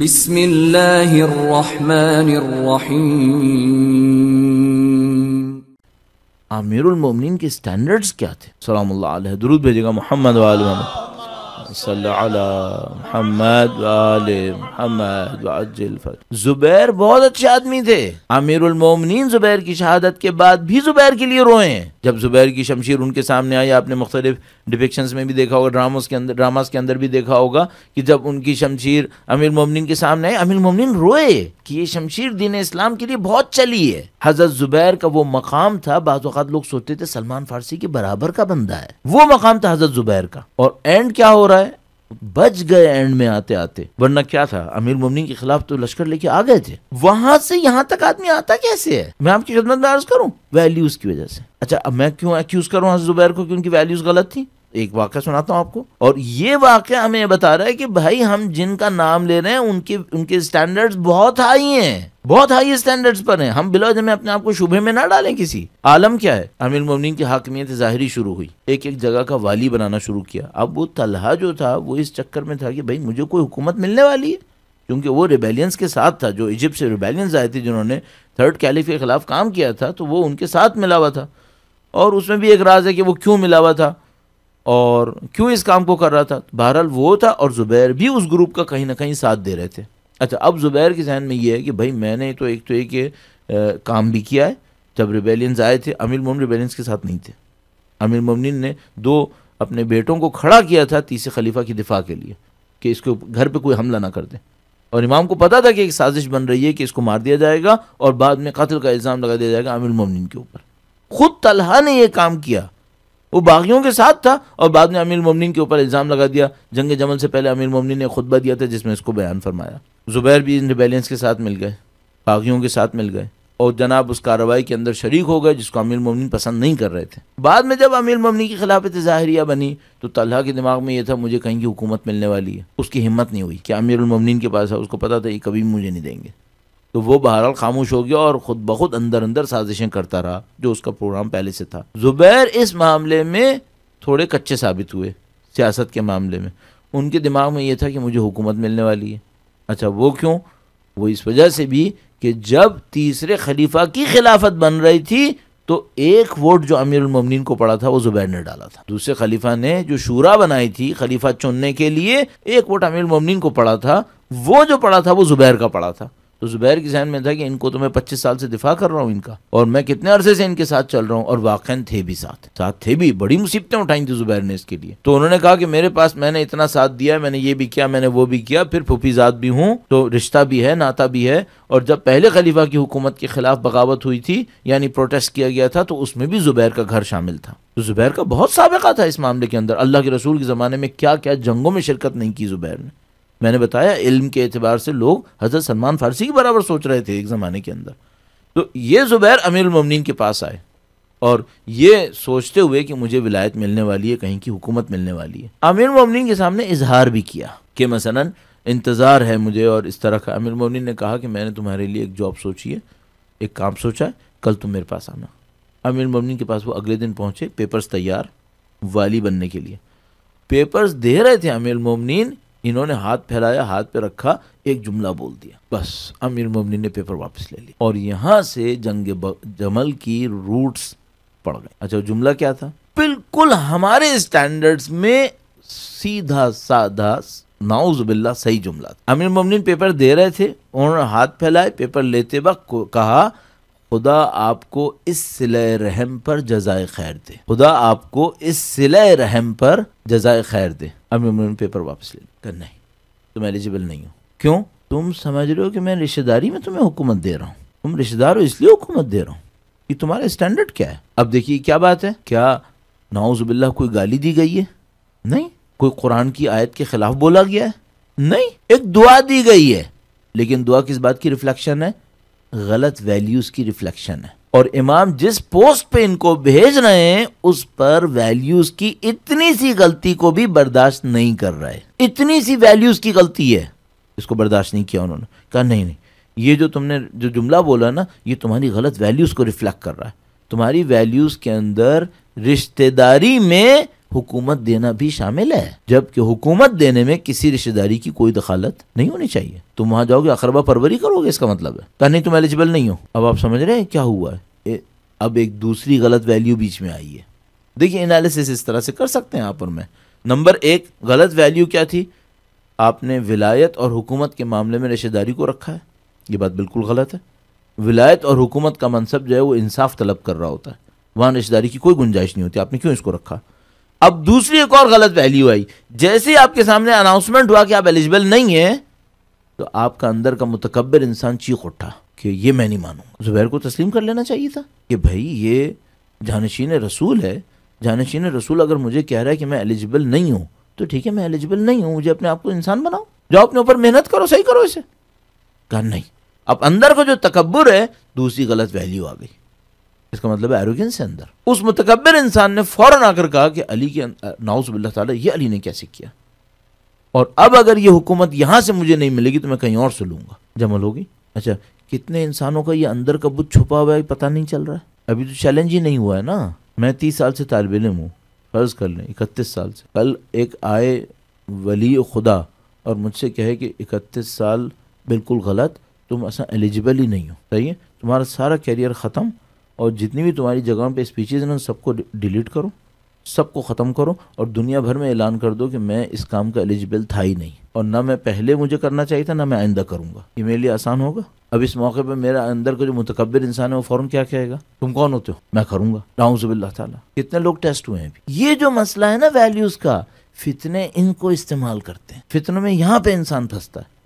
بسم الله الرحمن الرحيم امیر المومنین کے سٹینڈرڈز کیا تھے سلام اللہ علیہ درود بھیجے گا محمد و آل محمد मोहम्मद मोहम्मद जुबैर बहुत अच्छे आदमी थे अमीरुल मोमिनीन जुबैर की शहादत के बाद भी जुबैर के लिए रोए जब जुबैर की शमशीर उनके सामने आई आपने मुख्तलिफ डिपिक्शन में भी देखा होगा ड्रामोस के अंदर ड्रामास के अंदर भी देखा होगा कि जब उनकी शमशीर अमीर मोमिन के सामने आई अमीर मोमिन रोए कि ये शमशीर दीन इस्लाम के लिए बहुत चली है हजरत जुबैर का वो मकाम था बाज़ात लोग सोचते थे सलमान फारसी के बराबर का बंदा है वो मकाम था हजरत जुबैर का और एंड क्या हो रहा है बच गए एंड में आते आते वरना क्या था अमीर मुमनी के खिलाफ तो लश्कर लेके आ गए थे वहां से यहाँ तक आदमी आता कैसे है मैं आपकी खिदमत में अर्ज करूँ वैल्यूज की वजह से अच्छा अब मैं क्यों एक्यूज करूँ जुबैर को क्योंकि उनकी वैल्यूज गलत थी एक वाक्य सुनाता हूँ आपको और ये वाक्य हमें बता रहा है कि भाई हम जिनका नाम ले रहे हैं उनके उनके स्टैंडर्ड्स बहुत हाई हैं बहुत हाई स्टैंडर्ड्स पर हैं हम बिलाज हमें अपने आप को शुभे में ना डालें किसी आलम क्या है अमीर मोमिन की हाकमियत जाहिर शुरू हुई एक एक जगह का वाली बनाना शुरू किया अब वो तलहा जो था वो इस चक्कर में था कि भाई मुझे कोई हुकूमत मिलने वाली है क्योंकि वो रिबेलियंस के साथ था जो इजिप्ट से रिबेलियंस आए थे जिन्होंने थर्ड कैलिफ के खिलाफ काम किया था तो वो उनके साथ मिला हुआ था और उसमें भी एक राज है कि वो क्यों मिला हुआ था और क्यों इस काम को कर रहा था बहरहाल वो था और ज़ुबैर भी उस ग्रुप का कहीं ना कहीं साथ दे रहे थे अच्छा अब ज़ुबैर के जहन में ये है कि भाई मैंने तो एक तो एक ये काम भी किया है जब रिबेलियंस आए थे अमीर मोमिन रिबेलियंस के साथ नहीं थे अमीर मोमिन ने दो अपने बेटों को खड़ा किया था तीसरे खलीफा की दिफा के लिए कि इसके घर पर कोई हमला ना कर दें और इमाम को पता था कि एक साजिश बन रही है कि इसको मार दिया जाएगा और बाद में कत्ल का इल्ज़ाम लगा दिया जाएगा अमीर मोमिन के ऊपर खुद तलहा ने यह काम किया वो बागियों के साथ था और बाद में अमीर मोमिन के ऊपर इल्ज़ाम लगा दिया जंग जमल से पहले अमीर मोमिन ने खुतबा दिया था जिसमें इसको बयान फरमाया ज़ुबैर भी इन रिबेलियंस के साथ मिल गए बागियों के साथ मिल गए और जनाब उस कार्रवाई के अंदर शरीक हो गए जिसको अमीर मोमिन पसंद नहीं कर रहे थे बाद में जब अमीर मोमिन की खिलाफ इतजाहरिया बनी तो तलहा के दिमाग में यह था मुझे कहीं की हुकूमत मिलने वाली है उसकी हिम्मत नहीं हुई कि अमीर उमिन के पास है उसको पता था ये कभी मुझे नहीं देंगे तो वो बहरहाल खामोश हो गया और खुद ब खुद अंदर अंदर साजिशें करता रहा जो उसका प्रोग्राम पहले से था जुबैर इस मामले में थोड़े कच्चे साबित हुए सियासत के मामले में उनके दिमाग में ये था कि मुझे हुकूमत मिलने वाली है अच्छा वो क्यों वो इस वजह से भी कि जब तीसरे खलीफा की खिलाफत बन रही थी तो एक वोट जो अमीरमिन को पड़ा था वो जुबैर ने डाला था दूसरे खलीफा ने जो शूरा बनाई थी खलीफा चुनने के लिए एक वोट अमीर अमीरमिन को पड़ा था वो जो पड़ा था वो जुबैर का पड़ा था तो जुबैर के जहन में था कि इनको तो मैं पच्चीस साल से दिफा कर रहा हूँ इनका और मैं कितने अरसे से इनके साथ चल रहा हूँ और वाक़ थे भी साथ साथ थे भी बड़ी मुसीबतें उठाई थी जुबैर ने इसके लिए तो उन्होंने कहा कि मेरे पास मैंने इतना साथ दिया मैंने ये भी किया मैंने वो भी किया फिर फुफीजात भी हूँ तो रिश्ता भी है नाता भी है और जब पहले खलीफा की हुकूमत के खिलाफ बगावत हुई थी यानी प्रोटेस्ट किया गया था तो उसमें भी जुबैर का घर शामिल था तो जुबैर का बहुत सबका था इस मामले के अंदर अल्लाह के रसूल के ज़माने में क्या क्या जंगों में शिरकत नहीं की जुबैर ने मैंने बताया इल्म के अतबार से लोग हज़रत सलमान फ़ारसी के बराबर सोच रहे थे एक ज़माने के अंदर तो ये ज़ुबैर अमीर ममनिन के पास आए और ये सोचते हुए कि मुझे विलायत मिलने वाली है कहीं की हुकूमत मिलने वाली है अमीर ममनिन के सामने इजहार भी किया कि मसलन इंतज़ार है मुझे और इस तरह का अमीर ममनिन ने कहा कि मैंने तुम्हारे लिए एक जॉब सोची है एक काम सोचा है कल तुम मेरे पास आना अमीर ममिन के पास वो अगले दिन पहुँचे पेपर्स तैयार वाली बनने के लिए पेपर्स दे रहे थे अमीर ममनिन इन्होंने हाथ फैलाया हाथ पे रखा एक जुमला बोल दिया बस अमीर ममनी ने पेपर वापस ले लिया और यहाँ से जंग जमल की रूट्स पड़ गए अच्छा जुमला क्या था बिल्कुल हमारे स्टैंडर्ड्स में सीधा साधा बिल्ला सही जुमला था अमीर ममनिन पेपर दे रहे थे उन्होंने हाथ फैलाए पेपर लेते वक्त कहा खुदा आपको इस सिले रहम पर जजाय खैर दे खुदा आपको इस सिले रहम पर जजाय खैर दे अब मैं पेपर वापस ले कर नहीं तुम एलिजिबल नहीं हो क्यों तुम समझ रहे हो कि मैं रिश्तेदारी में तुम्हें हुकूमत दे रहा हूँ तुम रिश्तेदार हो इसलिए हुकूमत दे रहा हूँ कि तुम्हारा स्टैंडर्ड क्या है अब देखिए क्या बात है क्या नाउजुबिल्ला कोई गाली दी गई है नहीं कोई कुरान की आयत के खिलाफ बोला गया है नहीं एक दुआ दी गई है लेकिन दुआ किस बात की रिफ्लेक्शन है गलत वैल्यूज़ की रिफ्लेक्शन है और इमाम जिस पोस्ट पे इनको भेज रहे हैं उस पर वैल्यूज की इतनी सी गलती को भी बर्दाश्त नहीं कर रहा है इतनी सी वैल्यूज की गलती है इसको बर्दाश्त नहीं किया उन्होंने कहा नहीं नहीं ये जो तुमने जो जुमला बोला ना ये तुम्हारी गलत वैल्यूज को रिफ्लेक्ट कर रहा है तुम्हारी वैल्यूज के अंदर रिश्तेदारी में हुकूमत देना भी शामिल है जबकि हुकूमत देने में किसी रिश्तेदारी की कोई दखालत नहीं होनी चाहिए तुम वहां जाओगे अखरबा परवरी करोगे इसका मतलब है कहा नहीं तुम एलिजिबल नहीं हो अब आप समझ रहे हैं क्या हुआ है ए, अब एक दूसरी गलत वैल्यू बीच में आई है देखिए एनालिसिस इस तरह से कर सकते हैं आप और मैं नंबर एक गलत वैल्यू क्या थी आपने विलायत और हुकूमत के मामले में रिश्तेदारी को रखा है ये बात बिल्कुल गलत है विलायत और हुकूमत का मनसब जो है वो इंसाफ तलब कर रहा होता है वहाँ रिश्तेदारी की कोई गुंजाइश नहीं होती आपने क्यों इसको रखा अब दूसरी एक और गलत वैल्यू आई जैसे ही आपके सामने अनाउंसमेंट हुआ कि आप एलिजिबल नहीं है तो आपका अंदर का मुतकबर इंसान चीख उठा कि ये मैं नहीं मानूंगा जुबैर को तस्लीम कर लेना चाहिए था कि भाई ये जानशीन रसूल है जानशीन रसूल अगर मुझे कह रहा है कि मैं एलिजिबल नहीं हूँ तो ठीक है मैं एलिजिबल नहीं हूँ मुझे अपने आप को इंसान बनाओ जाओ अपने ऊपर मेहनत करो सही करो इसे कहा नहीं अब अंदर का जो तकबर है दूसरी गलत वैल्यू आ गई इसका मतलब है एरोगेंस है अंदर उस मुतकबर इंसान ने फ़ौरन आकर कहा कि अली के अं-, अं-, नाउसबिल्ला ये अली ने कैसे किया और अब अगर ये हुकूमत यहाँ से मुझे नहीं मिलेगी तो मैं कहीं और से लूंगा जमल होगी अच्छा कितने इंसानों का ये अंदर का बुद्ध छुपा हुआ है पता नहीं चल रहा है अभी तो चैलेंज ही नहीं हुआ है ना मैं तीस साल से तालब इम हूँ फ़र्ज़ कर लें इकतीस साल से कल एक आए वली खुदा और मुझसे कहे कि इकतीस साल बिल्कुल गलत तुम ऐसा एलिजिबल ही नहीं हो सही है तुम्हारा सारा कैरियर ख़त्म और जितनी भी तुम्हारी जगहों पे स्पीचेज हैं उन सबको डिलीट करो सबको ख़त्म करो और दुनिया भर में ऐलान कर दो कि मैं इस काम का एलिजिबल था ही नहीं और ना मैं पहले मुझे करना चाहिए था ना मैं आइंदा करूँगा ये मेरे लिए आसान होगा अब इस मौके पर मेरा अंदर का जो मुतकबर इंसान है वो फ़ौरन क्या कहेगा तुम कौन होते हो मैं करूँगा नाउजबिल्ला ताला कितने लोग टेस्ट हुए हैं ये जो मसला है ना वैल्यूज़ का फितने इनको इस्तेमाल करते हैं फितनों में यहाँ पे इंसान फंसता है